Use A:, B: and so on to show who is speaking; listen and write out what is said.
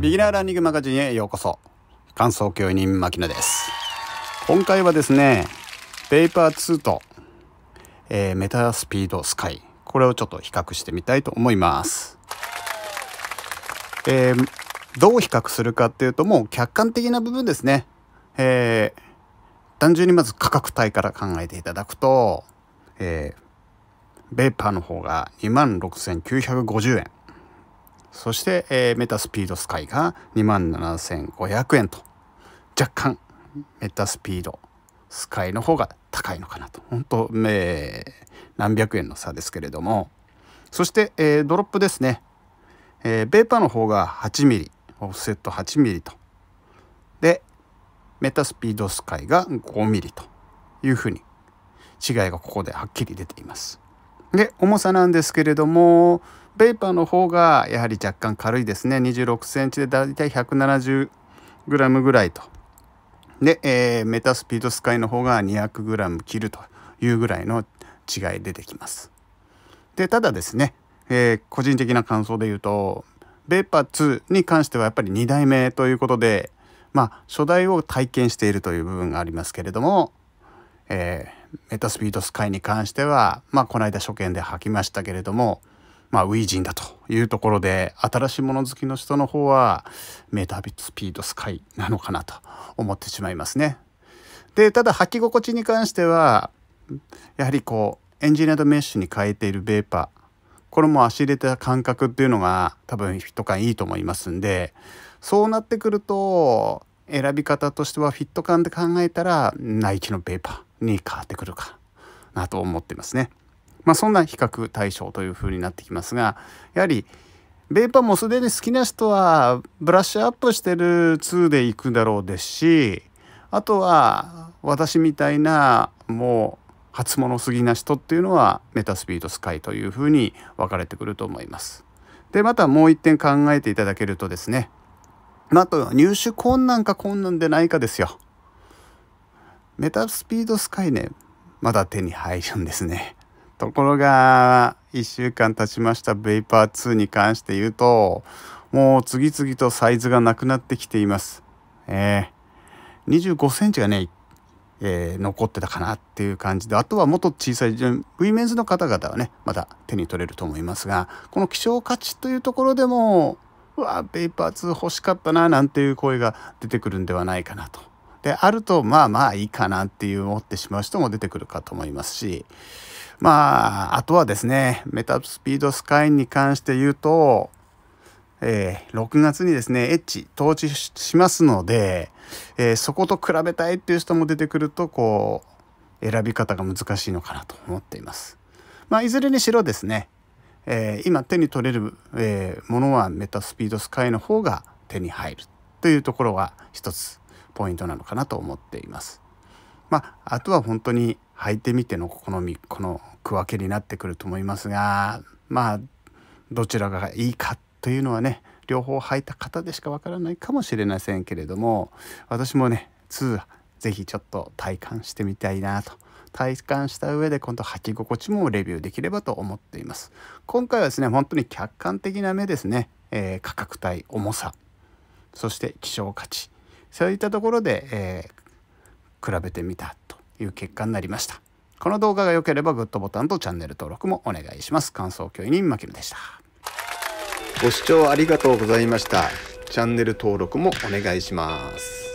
A: ビギナーランニングマガジンへようこそ。感想教員牧野です。今回はですね、ペーパー2と、えー、メタスピードスカイ。これをちょっと比較してみたいと思います。えー、どう比較するかっていうともう客観的な部分ですね。えー、単純にまず価格帯から考えていただくと、えー、ベーパーの方が26,950円。そして、えー、メタスピードスカイが27,500円と若干メタスピードスカイの方が高いのかなと本当、え何百円の差ですけれどもそして、えー、ドロップですね、えー、ベーパーの方が8ミリオフセット8ミリとでメタスピードスカイが5ミリというふうに違いがここではっきり出ています。で重さなんですけれどもベイパーの方がやはり若干軽いですね26センチでだいたい1 7 0ムぐらいとで、えー、メタスピードスカイの方が2 0 0ム切るというぐらいの違い出てきますでただですね、えー、個人的な感想で言うとベーパー2に関してはやっぱり2代目ということでまあ初代を体験しているという部分がありますけれども、えーメタスピードスカイに関しては、まあ、この間初見で吐きましたけれども、まあ、ウィージンだというところで、新しいもの好きの人の方は、メタスピードスカイなのかなと思ってしまいますね。で、ただ履き心地に関しては、やはりこう、エンジニアドメッシュに変えているベーパー、これも足入れた感覚っていうのが多分フィット感いいと思いますんで、そうなってくると、選び方としてはフィット感で考えたら、ナイキのベーパー。に変わってくるかなと思ってますね。まあ、そんな比較対象というふうになってきますがやはりベーパーもすでに好きな人はブラッシュアップしてる2で行くだろうですしあとは私みたいなもう初物すぎな人っていうのはメタスピードスカイというふうに分かれてくると思います。でまたもう一点考えていただけるとですねあと入手困難か困難でないかですよ。メタスピードスカイね、まだ手に入るんですね。ところが、1週間経ちましたベイパー2に関して言うと、もう次々とサイズがなくなってきています。えー、25センチがね、えー、残ってたかなっていう感じで、あとはもっと小さい、ウィメンズの方々はね、まだ手に取れると思いますが、この希少価値というところでも、うわ、ベイパー2欲しかったな、なんていう声が出てくるんではないかなとであるとまあまあいいかなっていう思ってしまう人も出てくるかと思いますしまああとはですねメタスピードスカイに関して言うと、えー、6月にですねエッジ統治しますので、えー、そこと比べたいっていう人も出てくるとこう選び方が難しいのかなと思っています。まあ、いずれにしろですね、えー、今手に取れる、えものはメタスピードスカイの方が手に入るというところは一つポイントなのかなと思っています。まあ、あとは本当に履いてみての好みこの区分けになってくると思いますがまあどちらがいいかというのはね両方履いた方でしかわからないかもしれませんけれども私もね2ぜひちょっと体感してみたいなと体感した上で今度履き心地もレビューできればと思っています今回はですね本当に客観的な目ですね、えー、価格帯重さそして希少価値そういったところで、えー、比べてみたという結果になりました。この動画が良ければグッドボタンとチャンネル登録もお願いします。感想教員マキムでした。ご視聴ありがとうございました。チャンネル登録もお願いします。